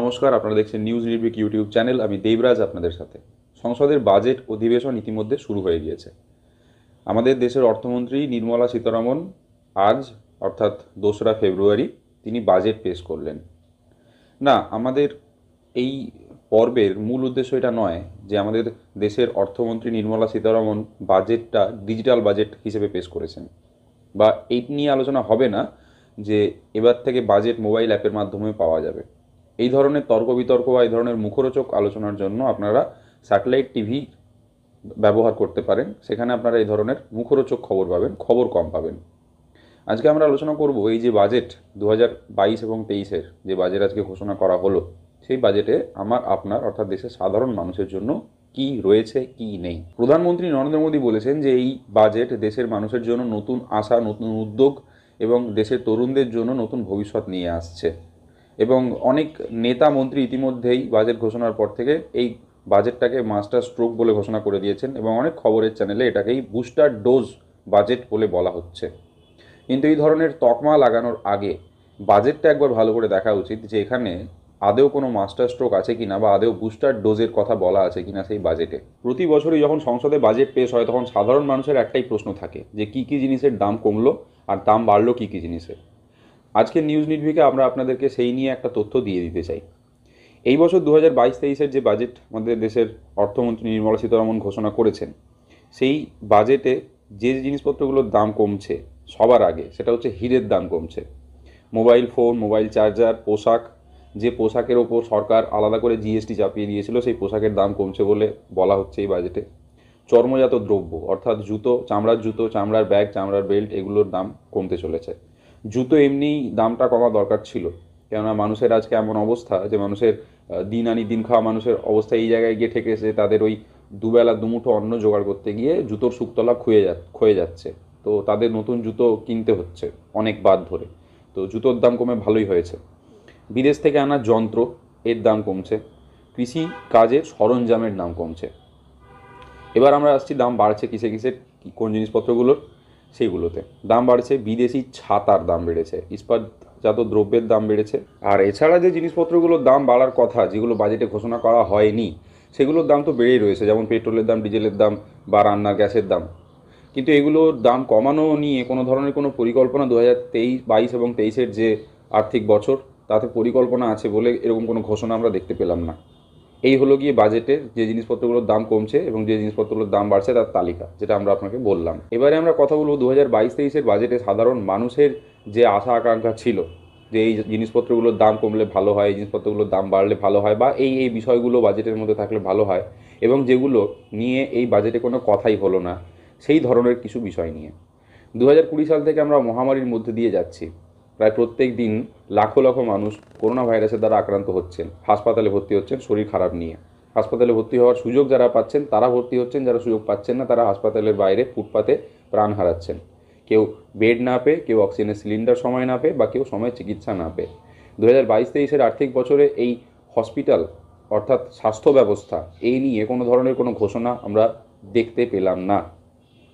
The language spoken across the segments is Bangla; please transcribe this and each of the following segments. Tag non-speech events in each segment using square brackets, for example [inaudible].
নমস্কার আপনারা দেখছেন নিউজ নির্বিক ইউটিউব চ্যানেল আমি দেবরাজ আপনাদের সাথে সংসদের বাজেট অধিবেশন ইতিমধ্যে শুরু হয়ে গিয়েছে আমাদের দেশের অর্থমন্ত্রী নির্মলা সীতারামন আজ অর্থাৎ দোসরা ফেব্রুয়ারি তিনি বাজেট পেশ করলেন না আমাদের এই পর্বের মূল উদ্দেশ্য এটা নয় যে আমাদের দেশের অর্থমন্ত্রী নির্মলা সীতারামন বাজেটটা ডিজিটাল বাজেট হিসেবে পেশ করেছেন বা এই নিয়ে আলোচনা হবে না যে এবার থেকে বাজেট মোবাইল অ্যাপের মাধ্যমে পাওয়া যাবে এই ধরনের তর্ক বিতর্ক বা এই ধরনের মুখরোচক আলোচনার জন্য আপনারা স্যাটেলাইট টিভি ব্যবহার করতে পারেন সেখানে আপনারা এই ধরনের মুখরোচক খবর পাবেন খবর কম পাবেন আজকে আমরা আলোচনা করব এই যে বাজেট দু বাইশ এবং তেইশের যে বাজেট আজকে ঘোষণা করা হলো সেই বাজেটে আমার আপনার অর্থাৎ দেশের সাধারণ মানুষের জন্য কি রয়েছে কি নেই প্রধানমন্ত্রী নরেন্দ্র মোদী বলেছেন যে এই বাজেট দেশের মানুষের জন্য নতুন আশা নতুন উদ্যোগ এবং দেশের তরুণদের জন্য নতুন ভবিষ্যৎ নিয়ে আসছে এবং অনেক নেতা মন্ত্রী ইতিমধ্যেই বাজেট ঘোষণার পর থেকে এই বাজেটটাকে মাস্টার স্ট্রোক বলে ঘোষণা করে দিয়েছেন এবং অনেক খবরের চ্যানেলে এটাকেই বুস্টার ডোজ বাজেট বলে বলা হচ্ছে কিন্তু এই ধরনের তকমা লাগানোর আগে বাজেটটা একবার ভালো করে দেখা উচিত যে এখানে আদেও কোনো মাস্টার স্ট্রোক আছে কিনা বা আদেও বুস্টার ডোজের কথা বলা আছে কিনা সেই বাজেটে প্রতি বছরই যখন সংসদে বাজেট পেশ হয় তখন সাধারণ মানুষের একটাই প্রশ্ন থাকে যে কী কী জিনিসের দাম কমলো আর দাম বাড়লো কী কী জিনিসের আজকে নিউজ নির্ভিকে আমরা আপনাদেরকে সেই নিয়ে একটা তথ্য দিয়ে দিতে চাই এই বছর দু হাজার বাইশ তেইশের যে বাজেট আমাদের দেশের অর্থমন্ত্রী নির্মলা সীতারামন ঘোষণা করেছেন সেই বাজেটে যে জিনিসপত্রগুলোর দাম কমছে সবার আগে সেটা হচ্ছে হিরের দাম কমছে মোবাইল ফোন মোবাইল চার্জার পোশাক যে পোশাকের ওপর সরকার আলাদা করে জিএসটি চাপিয়ে দিয়েছিল সেই পোশাকের দাম কমছে বলে বলা হচ্ছে এই বাজেটে চর্মজাত দ্রব্য অর্থাৎ জুতো চামড়ার জুতো চামড়ার ব্যাগ চামড়ার বেল্ট এগুলোর দাম কমতে চলেছে জুতো এমনিই দামটা কমা দরকার ছিল কেননা মানুষের আজকে এমন অবস্থা যে মানুষের দিন আনি দিন খাওয়া মানুষের অবস্থা এই জায়গায় গিয়ে ঠেকেছে তাদের ওই দুবেলা দুমুঠো অন্ন জোগাড় করতে গিয়ে জুতোর সুক্তলা খুয়ে যা ক্ষয়ে যাচ্ছে তো তাদের নতুন জুতো কিনতে হচ্ছে অনেক বাদ ধরে তো জুতোর দাম কমে ভালোই হয়েছে বিদেশ থেকে আনা যন্ত্র এর দাম কমছে কৃষি কাজের সরঞ্জামের দাম কমছে এবার আমরা আসছি দাম বাড়ছে কিসে কিসে কোন জিনিসপত্রগুলোর সেগুলোতে দাম বাড়ছে বিদেশি ছাতার দাম বেড়েছে ইস্পাতজাত দ্রব্যের দাম বেড়েছে আর এছাড়া যে জিনিসপত্রগুলোর দাম বাড়ার কথা যেগুলো বাজেটে ঘোষণা করা হয়নি সেগুলোর দাম তো বেড়েই রয়েছে যেমন পেট্রোলের দাম ডিজেলের দাম বা রান্নার গ্যাসের দাম কিন্তু এগুলোর দাম কমানো নিয়ে কোনো ধরনের কোনো পরিকল্পনা দু হাজার তেইশ বাইশ এবং তেইশের যে আর্থিক বছর তাতে পরিকল্পনা আছে বলে এরকম কোনো ঘোষণা আমরা দেখতে পেলাম না এই হলো গিয়ে বাজেটে যে জিনিসপত্রগুলোর দাম কমছে এবং যে জিনিসপত্রগুলোর দাম বাড়ছে তার তালিকা যেটা আমরা আপনাকে বললাম এবারে আমরা কথা বলবো দু হাজার বাইশ তেইশের বাজেটে সাধারণ মানুষের যে আশা আকাঙ্ক্ষা ছিল যে এই জিনিসপত্রগুলোর দাম কমলে ভালো হয় এই জিনিসপত্রগুলোর দাম বাড়লে ভালো হয় বা এই এই বিষয়গুলো বাজেটের মধ্যে থাকলে ভালো হয় এবং যেগুলো নিয়ে এই বাজেটে কোনো কথাই হলো না সেই ধরনের কিছু বিষয় নিয়ে দু হাজার কুড়ি সাল থেকে আমরা মহামারীর মধ্যে দিয়ে যাচ্ছি প্রায় প্রত্যেক দিন লাখো লাখো মানুষ করোনা ভাইরাসের দ্বারা আক্রান্ত হচ্ছেন হাসপাতালে ভর্তি হচ্ছেন শরীর খারাপ নিয়ে হাসপাতালে ভর্তি হওয়ার সুযোগ যারা পাচ্ছেন তারা ভর্তি হচ্ছেন যারা সুযোগ পাচ্ছেন না তারা হাসপাতালের বাইরে ফুটপাতে প্রাণ হারাচ্ছেন কেউ বেড না পেয়ে কেউ অক্সিজেনের সিলিন্ডার সময় না পেয়ে বা কেউ সময় চিকিৎসা না পেয়ে দু হাজার বাইশ তেইশের আর্থিক বছরে এই হসপিটাল অর্থাৎ স্বাস্থ্য ব্যবস্থা এই নিয়ে কোনো ধরনের কোনো ঘোষণা আমরা দেখতে পেলাম না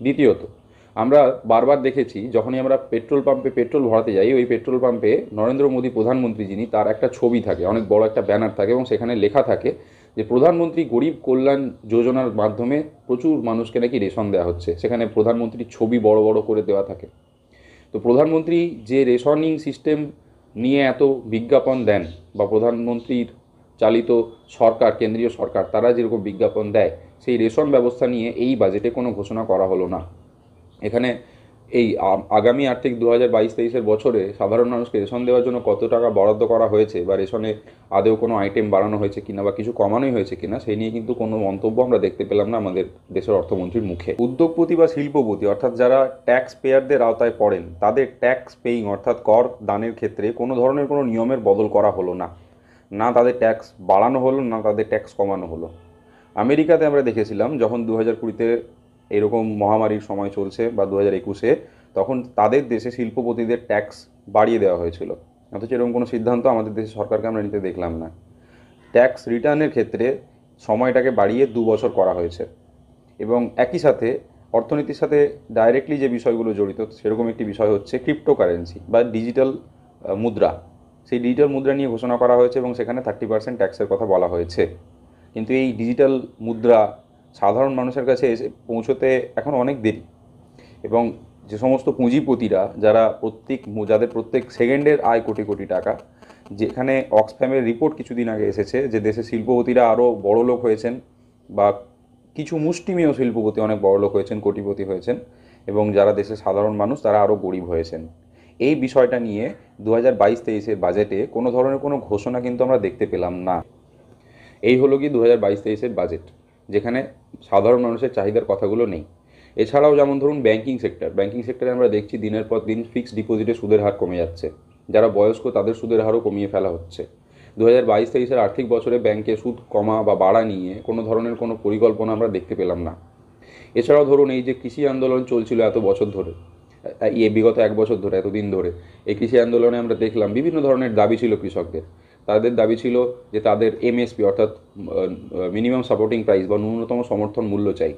দ্বিতীয়ত আমরা বারবার দেখেছি যখনই আমরা পেট্রোল পাম্পে পেট্রোল ভরাতে যাই ওই পেট্রোল পাম্পে নরেন্দ্র মোদী প্রধানমন্ত্রী যিনি তার একটা ছবি থাকে অনেক বড় একটা ব্যানার থাকে এবং সেখানে লেখা থাকে যে প্রধানমন্ত্রী গরিব কল্যাণ যোজনার মাধ্যমে প্রচুর মানুষকে নাকি রেশন দেওয়া হচ্ছে সেখানে প্রধানমন্ত্রীর ছবি বড় বড় করে দেওয়া থাকে তো প্রধানমন্ত্রী যে রেশনিং সিস্টেম নিয়ে এত বিজ্ঞাপন দেন বা প্রধানমন্ত্রীর চালিত সরকার কেন্দ্রীয় সরকার তারা যেরকম বিজ্ঞাপন দেয় সেই রেশন ব্যবস্থা নিয়ে এই বাজেটে কোনো ঘোষণা করা হলো না এখানে এই আগামী আর্থিক দু হাজার বাইশ তেইশের বছরে সাধারণ মানুষকে রেশন দেওয়ার জন্য কত টাকা বরাদ্দ করা হয়েছে বা রেশনে আদেও কোনো আইটেম বাড়ানো হয়েছে কিনা বা কিছু কমানোই হয়েছে কিনা সেই নিয়ে কিন্তু কোনো মন্তব্য আমরা দেখতে পেলাম না আমাদের দেশের অর্থমন্ত্রীর মুখে উদ্যোগপতি বা শিল্পপতি অর্থাৎ যারা ট্যাক্স পেয়ারদের আওতায় পড়েন তাদের ট্যাক্স পেইং অর্থাৎ কর দানের ক্ষেত্রে কোনো ধরনের কোনো নিয়মের বদল করা হলো না না তাদের ট্যাক্স বাড়ানো হলো না তাদের ট্যাক্স কমানো হলো আমেরিকাতে আমরা দেখেছিলাম যখন দু হাজার কুড়িতে এরকম মহামারীর সময় চলছে বা দু হাজার একুশে তখন তাদের দেশে শিল্পপতিদের ট্যাক্স বাড়িয়ে দেওয়া হয়েছিল অথচ এরকম কোনো সিদ্ধান্ত আমাদের দেশে সরকারকে আমরা নিতে দেখলাম না ট্যাক্স রিটার্নের ক্ষেত্রে সময়টাকে বাড়িয়ে দু বছর করা হয়েছে এবং একই সাথে অর্থনীতির সাথে ডাইরেক্টলি যে বিষয়গুলো জড়িত সেরকম একটি বিষয় হচ্ছে ক্রিপ্টোকারেন্সি বা ডিজিটাল মুদ্রা সেই ডিজিটাল মুদ্রা নিয়ে ঘোষণা করা হয়েছে এবং সেখানে থার্টি পার্সেন্ট ট্যাক্সের কথা বলা হয়েছে কিন্তু এই ডিজিটাল মুদ্রা সাধারণ মানুষের কাছে এসে পৌঁছতে এখন অনেক দেরি এবং যে সমস্ত পুঁজিপতিরা যারা প্রত্যেক যাদের প্রত্যেক সেকেন্ডের আয় কোটি কোটি টাকা যেখানে অক্সফ্যামের রিপোর্ট কিছুদিন আগে এসেছে যে দেশে শিল্পপতিরা আরও বড় লোক হয়েছেন বা কিছু মুষ্টিমেয় শিল্পপতি অনেক বড় লোক হয়েছেন কোটিপতি হয়েছেন এবং যারা দেশের সাধারণ মানুষ তারা আরও গরিব হয়েছেন এই বিষয়টা নিয়ে দু হাজার বাইশ তেইশের বাজেটে কোনো ধরনের কোনো ঘোষণা কিন্তু আমরা দেখতে পেলাম না এই হলো কি দু হাজার বাইশ তেইশের বাজেট যেখানে সাধারণ মানুষের চাহিদার কথাগুলো নেই এছাড়াও যেমন ধরুন ব্যাঙ্কিং সেক্টর ব্যাঙ্কিং সেক্টরে আমরা দেখছি দিনের পর দিন ফিক্সড ডিপোজিটে সুদের হার কমে যাচ্ছে যারা বয়স্ক তাদের সুদের হারও কমিয়ে ফেলা হচ্ছে দু হাজার বাইশ তেইশের আর্থিক বছরে ব্যাংকে সুদ কমা বা বাড়া নিয়ে কোনো ধরনের কোনো পরিকল্পনা আমরা দেখতে পেলাম না এছাড়াও ধরুন এই যে কৃষি আন্দোলন চলছিল এত বছর ধরে এ বিগত এক বছর ধরে এতদিন ধরে এই কৃষি আন্দোলনে আমরা দেখলাম বিভিন্ন ধরনের দাবি ছিল কৃষকদের তাদের দাবি ছিল যে তাদের এমএসপি অর্থাৎ মিনিমাম সাপোর্টিং প্রাইস বা ন্যূনতম সমর্থন মূল্য চাই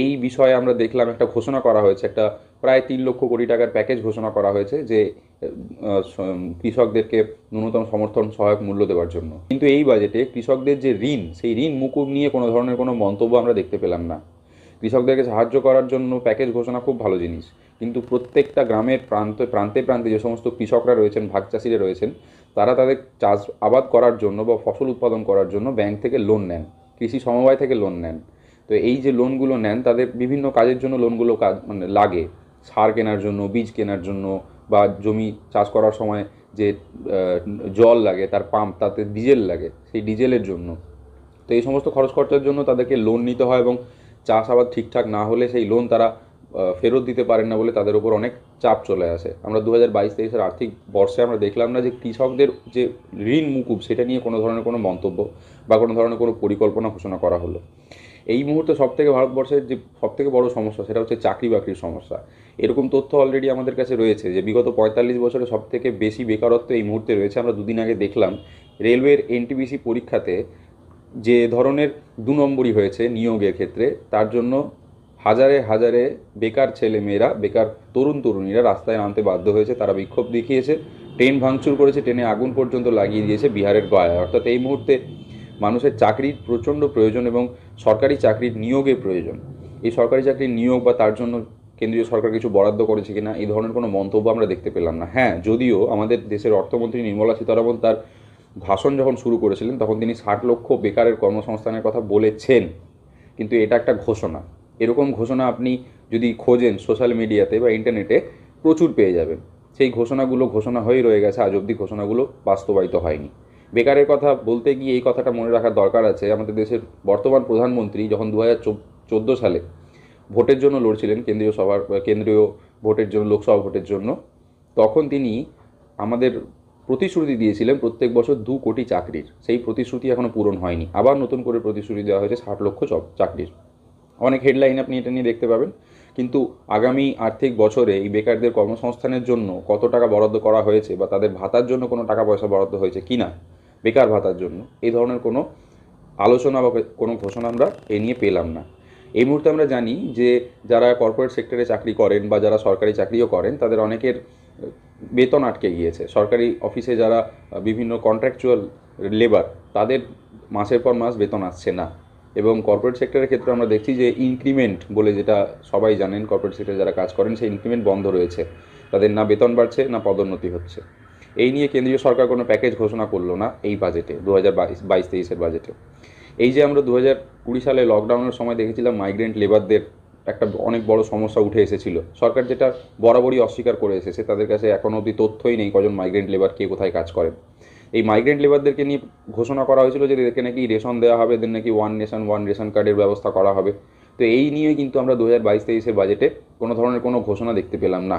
এই বিষয়ে আমরা দেখলাম একটা ঘোষণা করা হয়েছে একটা প্রায় তিন লক্ষ কোটি টাকার প্যাকেজ ঘোষণা করা হয়েছে যে কৃষকদেরকে ন্যূনতম সমর্থন সহায়ক মূল্য দেওয়ার জন্য কিন্তু এই বাজেটে কৃষকদের যে ঋণ সেই ঋণ মুকুব নিয়ে কোনো ধরনের কোনো মন্তব্য আমরা দেখতে পেলাম না কৃষকদেরকে সাহায্য করার জন্য প্যাকেজ ঘোষণা খুব ভালো জিনিস কিন্তু প্রত্যেকটা গ্রামের প্রান্ত প্রান্তে প্রান্তে যে সমস্ত কৃষকরা রয়েছেন ভাগ চাষিরা রয়েছেন তারা তাদের চাষ আবাদ করার জন্য বা ফসল উৎপাদন করার জন্য ব্যাংক থেকে লোন নেন কৃষি সমবায় থেকে লোন নেন তো এই যে লোনগুলো নেন তাদের বিভিন্ন কাজের জন্য লোনগুলো কাজ মানে লাগে সার কেনার জন্য বীজ কেনার জন্য বা জমি চাষ করার সময় যে জল লাগে তার পাম্প তাতে ডিজেল লাগে সেই ডিজেলের জন্য তো এই সমস্ত খরচ খরচার জন্য তাদেরকে লোন নিতে হয় এবং চাষ ঠিকঠাক না হলে সেই লোন তারা ফেরত দিতে পারেন না বলে তাদের উপর অনেক চাপ চলে আসে আমরা দু হাজার বাইশ তেইশের আর্থিক বর্ষে আমরা দেখলাম না যে কৃষকদের যে ঋণ মুকুব সেটা নিয়ে কোনো ধরনের কোনো মন্তব্য বা কোনো ধরনের কোনো পরিকল্পনা ঘোষণা করা হলো এই মুহূর্তে সবথেকে ভারতবর্ষের যে সবথেকে বড় সমস্যা সেটা হচ্ছে চাকরি বাকরির সমস্যা এরকম তথ্য অলরেডি আমাদের কাছে রয়েছে যে বিগত পঁয়তাল্লিশ বছরে সবথেকে বেশি বেকারত্ব এই মুহূর্তে রয়েছে আমরা দুদিন আগে দেখলাম রেলওয়ের এনটিবিসি পরীক্ষাতে যে ধরনের দু নম্বরই হয়েছে নিয়োগের ক্ষেত্রে তার জন্য হাজারে হাজারে বেকার ছেলে মেয়েরা বেকার তরুণ তরুণীরা রাস্তায় নামতে বাধ্য হয়েছে তারা বিক্ষোভ দেখিয়েছে ট্রেন ভাঙচুর করেছে ট্রেনে আগুন পর্যন্ত লাগিয়ে দিয়েছে বিহারের গয়ায় অর্থাৎ এই মুহূর্তে মানুষের চাকরির প্রচণ্ড প্রয়োজন এবং সরকারি চাকরির নিয়োগে প্রয়োজন এই সরকারি চাকরির নিয়োগ বা তার জন্য কেন্দ্রীয় সরকার কিছু বরাদ্দ করেছে কিনা এই ধরনের কোনো মন্তব্য আমরা দেখতে পেলাম না হ্যাঁ যদিও আমাদের দেশের অর্থমন্ত্রী নির্মলা সীতারামন তার ভাষণ যখন শুরু করেছিলেন তখন তিনি ষাট লক্ষ বেকারের কর্মসংস্থানের কথা বলেছেন কিন্তু এটা একটা ঘোষণা এরকম ঘোষণা আপনি যদি খোঁজেন সোশ্যাল মিডিয়াতে বা ইন্টারনেটে প্রচুর পেয়ে যাবেন সেই ঘোষণাগুলো ঘোষণা হয়েই রয়ে গেছে আজ অবধি ঘোষণাগুলো বাস্তবায়িত হয়নি বেকারের কথা বলতে গিয়ে এই কথাটা মনে রাখার দরকার আছে আমাদের দেশের বর্তমান প্রধানমন্ত্রী যখন দু হাজার সালে ভোটের জন্য লড়ছিলেন কেন্দ্রীয় সভার কেন্দ্রীয় ভোটের জন্য লোকসভা ভোটের জন্য তখন তিনি আমাদের প্রতিশ্রুতি দিয়েছিলেন প্রত্যেক বছর দু কোটি চাকরির সেই প্রতিশ্রুতি এখনও পূরণ হয়নি আবার নতুন করে প্রতিশ্রুতি দেওয়া হয়েছে ষাট লক্ষ চাকরির অনেক হেডলাইন আপনি এটা নিয়ে দেখতে পাবেন কিন্তু আগামী আর্থিক বছরে এই বেকারদের কর্মসংস্থানের জন্য কত টাকা বরাদ্দ করা হয়েছে বা তাদের ভাতার জন্য কোনো টাকা পয়সা বরাদ্দ হয়েছে কি না বেকার ভাতার জন্য এই ধরনের কোনো আলোচনা বা কোনো ঘোষণা আমরা এ নিয়ে পেলাম না এই মুহূর্তে আমরা জানি যে যারা কর্পোরেট সেক্টরে চাকরি করেন বা যারা সরকারি চাকরিও করেন তাদের অনেকের বেতন আটকে গিয়েছে সরকারি অফিসে যারা বিভিন্ন কন্ট্রাকচুয়াল লেবার তাদের মাসের পর মাস বেতন আসছে না এবং কর্পোরেট সেক্টরের ক্ষেত্রে আমরা দেখছি যে ইনক্রিমেন্ট বলে যেটা সবাই জানেন কর্পোরেট সেক্টরে যারা কাজ করেন সেই ইনক্রিমেন্ট বন্ধ রয়েছে তাদের না বেতন বাড়ছে না পদোন্নতি হচ্ছে এই নিয়ে কেন্দ্রীয় সরকার কোনো প্যাকেজ ঘোষণা করলো না এই বাজেটে দু হাজার বাইশ বাইশ তেইশের বাজেটে এই যে আমরা দু হাজার কুড়ি সালে লকডাউনের সময় দেখেছিলাম মাইগ্রেন্ট লেবারদের একটা অনেক বড় সমস্যা উঠে এসেছিল সরকার যেটা বরাবরই অস্বীকার করে এসেছে তাদের কাছে এখনও অবধি তথ্যই নেই কজন মাইগ্রেন্ট লেবার কে কোথায় কাজ করেন এই মাইগ্রেন্ট লেবারদেরকে নিয়ে ঘোষণা করা হয়েছিল যে এদেরকে নাকি রেশন দেওয়া হবে এদের নাকি ওয়ান নেশন ওয়ান রেশন কার্ডের ব্যবস্থা করা হবে তো এই নিয়ে কিন্তু আমরা দু হাজার বাইশ তেইশের বাজেটে কোনো ধরনের কোনো ঘোষণা দেখতে পেলাম না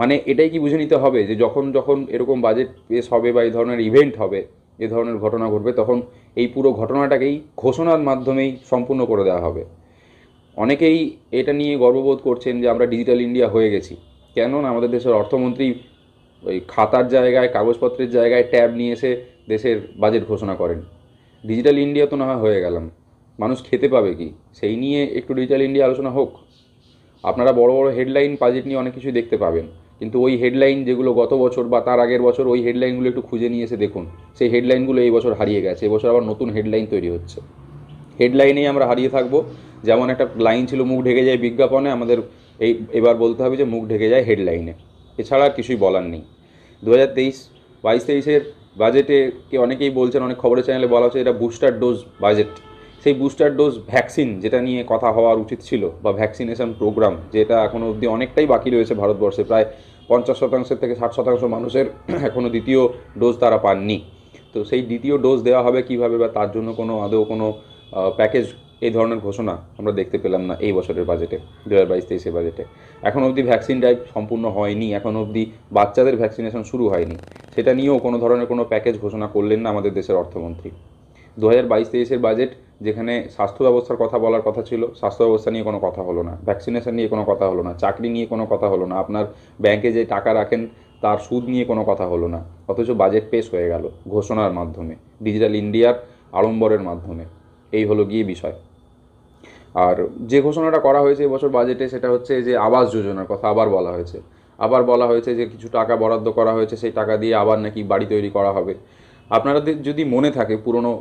মানে এটাই কি বুঝে নিতে হবে যে যখন যখন এরকম বাজেট পেশ হবে বা এই ধরনের ইভেন্ট হবে এ ধরনের ঘটনা ঘটবে তখন এই পুরো ঘটনাটাকেই ঘোষণার মাধ্যমেই সম্পূর্ণ করে দেওয়া হবে অনেকেই এটা নিয়ে গর্ববোধ করছেন যে আমরা ডিজিটাল ইন্ডিয়া হয়ে গেছি কেননা আমাদের দেশের অর্থমন্ত্রী ওই খাতার জায়গায় কাগজপত্রের জায়গায় ট্যাব নিয়ে এসে দেশের বাজেট ঘোষণা করেন ডিজিটাল ইন্ডিয়া তো না হয়ে গেলাম মানুষ খেতে পাবে কি সেই নিয়ে একটু ডিজিটাল ইন্ডিয়া আলোচনা হোক আপনারা বড় বড় হেডলাইন বাজেট নিয়ে অনেক কিছুই দেখতে পাবেন কিন্তু ওই হেডলাইন যেগুলো গত বছর বা তার আগের বছর ওই হেডলাইনগুলো একটু খুঁজে নিয়ে এসে দেখুন সেই হেডলাইনগুলো এই বছর হারিয়ে গেছে এবছর আবার নতুন হেডলাইন তৈরি হচ্ছে হেডলাইনেই আমরা হারিয়ে থাকবো যেমন একটা লাইন ছিল মুখ ঢেকে যায় বিজ্ঞাপনে আমাদের এই এবার বলতে হবে যে মুখ ঢেকে যায় হেডলাইনে এছাড়া আর কিছুই বলার নেই দু হাজার তেইশ বাইশ তেইশের বাজেটে কে অনেকেই বলছেন অনেক খবরের চ্যানেলে বলা হচ্ছে এটা বুস্টার ডোজ বাজেট সেই বুস্টার ডোজ ভ্যাকসিন যেটা নিয়ে কথা হওয়ার উচিত ছিল বা ভ্যাকসিনেশন প্রোগ্রাম যেটা এখনও অবধি অনেকটাই বাকি রয়েছে ভারতবর্ষে প্রায় পঞ্চাশ শতাংশের থেকে ষাট শতাংশ মানুষের [clears throat] এখনও দ্বিতীয় ডোজ তারা পাননি তো সেই দ্বিতীয় ডোজ দেওয়া হবে কিভাবে বা তার জন্য কোনো আদৌ কোনো প্যাকেজ এই ধরনের ঘোষণা আমরা দেখতে পেলাম না এই বছরের বাজেটে দু হাজার বাইশ তেইশের বাজেটে এখন অবধি ভ্যাকসিন ড্রাইভ সম্পূর্ণ হয়নি এখন অবধি বাচ্চাদের ভ্যাকসিনেশন শুরু হয়নি সেটা নিয়েও কোনো ধরনের কোনো প্যাকেজ ঘোষণা করলেন না আমাদের দেশের অর্থমন্ত্রী দু হাজার বাইশ তেইশের বাজেট যেখানে স্বাস্থ্য ব্যবস্থার কথা বলার কথা ছিল স্বাস্থ্য ব্যবস্থা নিয়ে কোনো কথা হলো না ভ্যাকসিনেশন নিয়ে কোনো কথা হলো না চাকরি নিয়ে কোনো কথা হলো না আপনার ব্যাংকে যে টাকা রাখেন তার সুদ নিয়ে কোনো কথা হলো না অথচ বাজেট পেশ হয়ে গেল ঘোষণার মাধ্যমে ডিজিটাল ইন্ডিয়ার আড়ম্বরের মাধ্যমে এই হলো গিয়ে বিষয় আর যে ঘোষণাটা করা হয়েছে এবছর বাজেটে সেটা হচ্ছে যে আবাস যোজনার কথা আবার বলা হয়েছে আবার বলা হয়েছে যে কিছু টাকা বরাদ্দ করা হয়েছে সেই টাকা দিয়ে আবার নাকি বাড়ি তৈরি করা হবে আপনারা যদি মনে থাকে পুরনো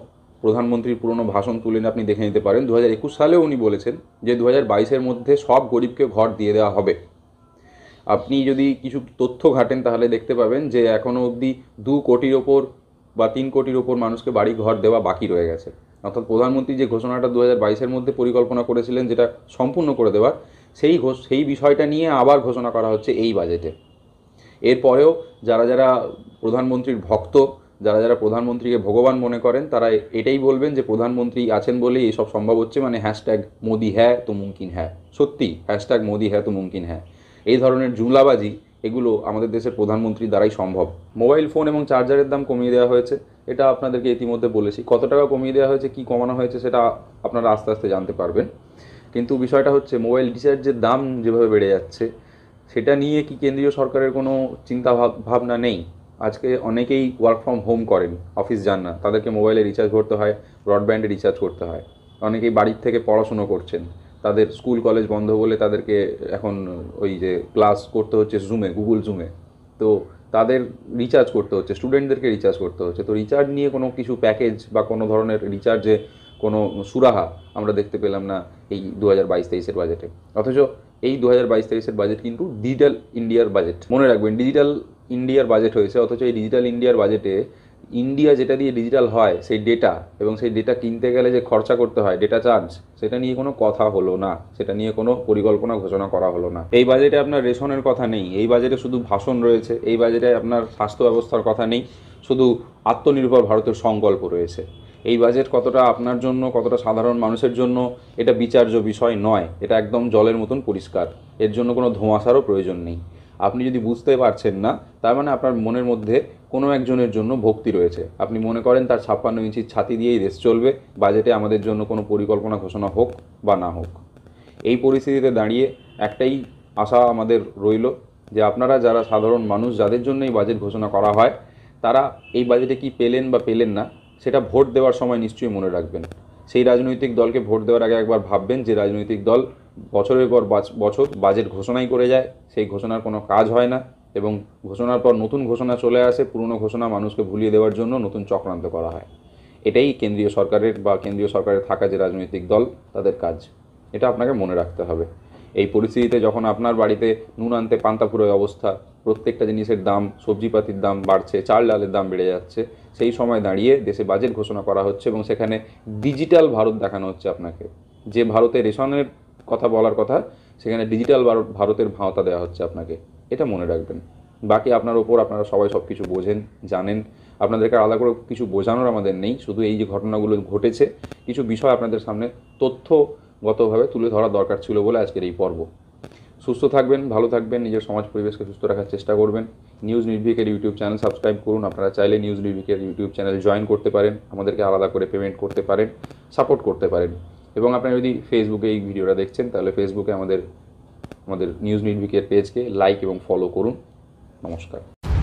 প্রধানমন্ত্রীর পুরনো ভাষণ তুলে আপনি দেখে নিতে পারেন দু হাজার একুশ সালেও উনি বলেছেন যে দু হাজার বাইশের মধ্যে সব গরিবকে ঘর দিয়ে দেওয়া হবে আপনি যদি কিছু তথ্য ঘাটেন তাহলে দেখতে পাবেন যে এখনও অবধি দু কোটির ওপর বা তিন কোটির ওপর মানুষকে বাড়ি ঘর দেওয়া বাকি রয়ে গেছে অর্থাৎ প্রধানমন্ত্রী যে ঘোষণাটা দু হাজার মধ্যে পরিকল্পনা করেছিলেন যেটা সম্পূর্ণ করে দেওয়ার সেই সেই বিষয়টা নিয়ে আবার ঘোষণা করা হচ্ছে এই বাজেটে এরপরেও যারা যারা প্রধানমন্ত্রীর ভক্ত যারা যারা প্রধানমন্ত্রীকে ভগবান মনে করেন তারা এটাই বলবেন যে প্রধানমন্ত্রী আছেন বলেই এসব সম্ভব হচ্ছে মানে হ্যাশট্যাগ মোদি হ্যাঁ তো মুমকিন হ্যাঁ সত্যি হ্যাশট্যাগ মোদি হ্যাঁ তো মুমকিন হ্যাঁ এই ধরনের জুমলাবাজি এগুলো আমাদের দেশের প্রধানমন্ত্রীর দ্বারাই সম্ভব মোবাইল ফোন এবং চার্জারের দাম কমিয়ে দেওয়া হয়েছে এটা আপনাদেরকে ইতিমধ্যে বলেছি কত টাকা কমিয়ে দেওয়া হয়েছে কি কমানো হয়েছে সেটা আপনারা আস্তে আস্তে জানতে পারবেন কিন্তু বিষয়টা হচ্ছে মোবাইল রিচার্জের দাম যেভাবে বেড়ে যাচ্ছে সেটা নিয়ে কি কেন্দ্রীয় সরকারের কোনো চিন্তা ভাবনা নেই আজকে অনেকেই ওয়ার্ক ফ্রম হোম করেন অফিস যান না তাদেরকে মোবাইলে রিচার্জ করতে হয় ব্রডব্যান্ডে রিচার্জ করতে হয় অনেকেই বাড়ির থেকে পড়াশুনো করছেন তাদের স্কুল কলেজ বন্ধ বলে তাদেরকে এখন ওই যে ক্লাস করতে হচ্ছে জুমে গুগল জুমে তো তাদের রিচার্জ করতে হচ্ছে স্টুডেন্টদেরকে রিচার্জ করতে হচ্ছে তো রিচার্জ নিয়ে কোনো কিছু প্যাকেজ বা কোনো ধরনের রিচার্জে কোনো সুরাহা আমরা দেখতে পেলাম না এই দু হাজার বাইশ তেইশের বাজেটে অথচ এই দু হাজার বাইশ তেইশের বাজেট কিন্তু ডিজিটাল ইন্ডিয়ার বাজেট মনে রাখবেন ডিজিটাল ইন্ডিয়ার বাজেট হয়েছে অথচ এই ডিজিটাল ইন্ডিয়ার বাজেটে ইন্ডিয়া যেটা দিয়ে ডিজিটাল হয় সেই ডেটা এবং সেই ডেটা কিনতে গেলে যে খরচা করতে হয় ডেটা চার্জ সেটা নিয়ে কোনো কথা হলো না সেটা নিয়ে কোনো পরিকল্পনা ঘোষণা করা হলো না এই বাজেটে আপনার রেশনের কথা নেই এই বাজেটে শুধু ভাষণ রয়েছে এই বাজেটে আপনার স্বাস্থ্য ব্যবস্থার কথা নেই শুধু আত্মনির্ভর ভারতের সংকল্প রয়েছে এই বাজেট কতটা আপনার জন্য কতটা সাধারণ মানুষের জন্য এটা বিচার্য বিষয় নয় এটা একদম জলের মতন পরিষ্কার এর জন্য কোনো ধোঁয়াশারও প্রয়োজন নেই আপনি যদি বুঝতে পারছেন না তার মানে আপনার মনের মধ্যে কোনো একজনের জন্য ভক্তি রয়েছে আপনি মনে করেন তার ছাপ্পান্ন ইঞ্চির ছাতি দিয়েই রেস চলবে বাজেটে আমাদের জন্য কোনো পরিকল্পনা ঘোষণা হোক বা না হোক এই পরিস্থিতিতে দাঁড়িয়ে একটাই আশা আমাদের রইল যে আপনারা যারা সাধারণ মানুষ যাদের জন্য এই বাজেট ঘোষণা করা হয় তারা এই বাজেটে কি পেলেন বা পেলেন না সেটা ভোট দেওয়ার সময় নিশ্চয়ই মনে রাখবেন সেই রাজনৈতিক দলকে ভোট দেওয়ার আগে একবার ভাববেন যে রাজনৈতিক দল বছরের পর বছর বাজেট ঘোষণাই করে যায় সেই ঘোষণার কোনো কাজ হয় না এবং ঘোষণার পর নতুন ঘোষণা চলে আসে পুরনো ঘোষণা মানুষকে ভুলিয়ে দেওয়ার জন্য নতুন চক্রান্ত করা হয় এটাই কেন্দ্রীয় সরকারের বা কেন্দ্রীয় সরকারের থাকা যে রাজনৈতিক দল তাদের কাজ এটা আপনাকে মনে রাখতে হবে এই পরিস্থিতিতে যখন আপনার বাড়িতে নুন আনতে পান্তাপুরের অবস্থা প্রত্যেকটা জিনিসের দাম সবজিপাতির দাম বাড়ছে চাল ডালের দাম বেড়ে যাচ্ছে সেই সময় দাঁড়িয়ে দেশে বাজেট ঘোষণা করা হচ্ছে এবং সেখানে ডিজিটাল ভারত দেখানো হচ্ছে আপনাকে যে ভারতে রেশনের কথা বলার কথা সেখানে ডিজিটাল ভারতের ভাওতা দেওয়া হচ্ছে আপনাকে এটা মনে রাখবেন বাকি আপনার ওপর আপনারা সবাই সব কিছু বোঝেন জানেন আপনাদেরকে আলাদা করে কিছু বোঝানোর আমাদের নেই শুধু এই যে ঘটনাগুলো ঘটেছে কিছু বিষয় আপনাদের সামনে তথ্যগতভাবে তুলে ধরা দরকার ছিল বলে আজকের এই পর্ব সুস্থ থাকবেন ভালো থাকবেন নিজের সমাজ পরিবেশকে সুস্থ রাখার চেষ্টা করবেন নিউজ নির্ভীকের ইউটিউব চ্যানেল সাবস্ক্রাইব করুন আপনারা চাইলে নিউজ নিউভিকের ইউটিউব চ্যানেল জয়েন করতে পারেন আমাদেরকে আলাদা করে পেমেন্ট করতে পারেন সাপোর্ট করতে পারেন এবং আপনারা যদি ফেসবুকে এই ভিডিওটা দেখছেন তাহলে ফেসবুকে আমাদের আমাদের নিউজ নির্বিকের পেজকে লাইক এবং ফলো করুন নমস্কার